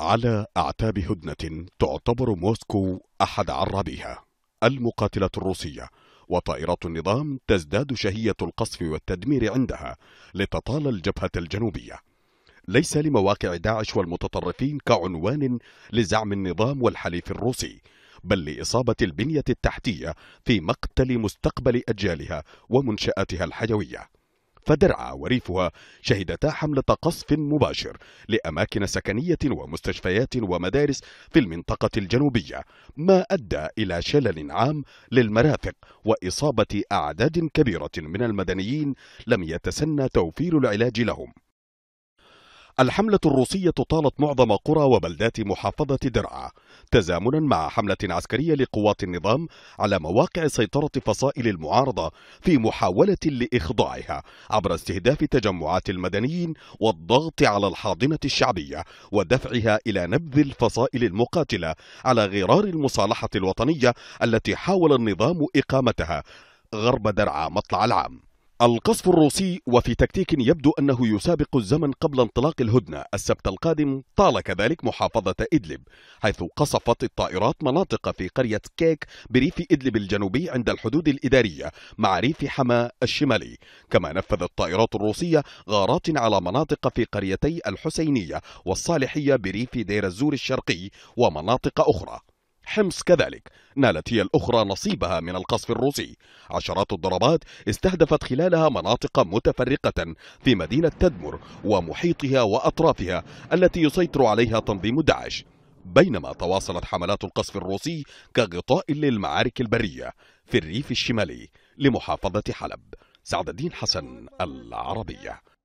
على أعتاب هدنة تعتبر موسكو أحد عرابيها المقاتلة الروسية وطائرات النظام تزداد شهية القصف والتدمير عندها لتطال الجبهة الجنوبية ليس لمواقع داعش والمتطرفين كعنوان لزعم النظام والحليف الروسي بل لإصابة البنية التحتية في مقتل مستقبل أجيالها ومنشآتها الحيوية فدرعا وريفها شهدتا حملة قصف مباشر لأماكن سكنية ومستشفيات ومدارس في المنطقة الجنوبية ما أدى إلى شلل عام للمرافق وإصابة أعداد كبيرة من المدنيين لم يتسنى توفير العلاج لهم الحملة الروسية طالت معظم قرى وبلدات محافظة درعا تزامنا مع حملة عسكرية لقوات النظام على مواقع سيطرة فصائل المعارضة في محاولة لإخضاعها عبر استهداف تجمعات المدنيين والضغط على الحاضنة الشعبية ودفعها إلى نبذ الفصائل المقاتلة على غرار المصالحة الوطنية التي حاول النظام إقامتها غرب درعا مطلع العام القصف الروسي وفي تكتيك يبدو أنه يسابق الزمن قبل انطلاق الهدنة السبت القادم طال كذلك محافظة إدلب حيث قصفت الطائرات مناطق في قرية كيك بريف إدلب الجنوبي عند الحدود الإدارية مع ريف حما الشمالي كما نفذت الطائرات الروسية غارات على مناطق في قريتي الحسينية والصالحية بريف دير الزور الشرقي ومناطق أخرى حمص كذلك نالت هي الأخرى نصيبها من القصف الروسي عشرات الضربات استهدفت خلالها مناطق متفرقة في مدينة تدمر ومحيطها وأطرافها التي يسيطر عليها تنظيم داعش بينما تواصلت حملات القصف الروسي كغطاء للمعارك البرية في الريف الشمالي لمحافظة حلب سعد الدين حسن العربية